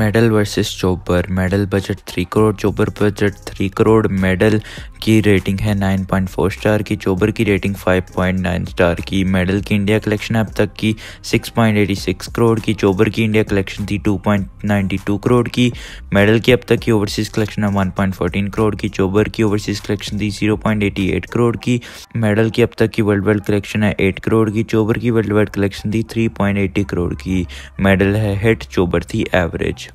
medal versus Chobar Medal budget three crore Chobar budget three crore Medal की rating है nine point four star की चोबर की rating five point nine star की मेडल की इंडिया कलेक्शन अब तक की six point eighty six crore की चोबर की इंडिया कलेक्शन थी two point ninety two crore की मेडल की अब तक की ओवरसीज़ कलेक्शन है वन पॉइंट फोर्टीन करोड़ की चोबर की ओवरसीज़ कलेक्शन थी zero point eighty eight crore की मेडल की अब तक की वर्ल्ड वाइड कलेक्शन है एट करोड़ की चोबर की वर्ल्ड वाइड कलेक्शन थी थ्री पॉइंट एटी करोड़ की मेडल है हेट चोबर थी एवरेज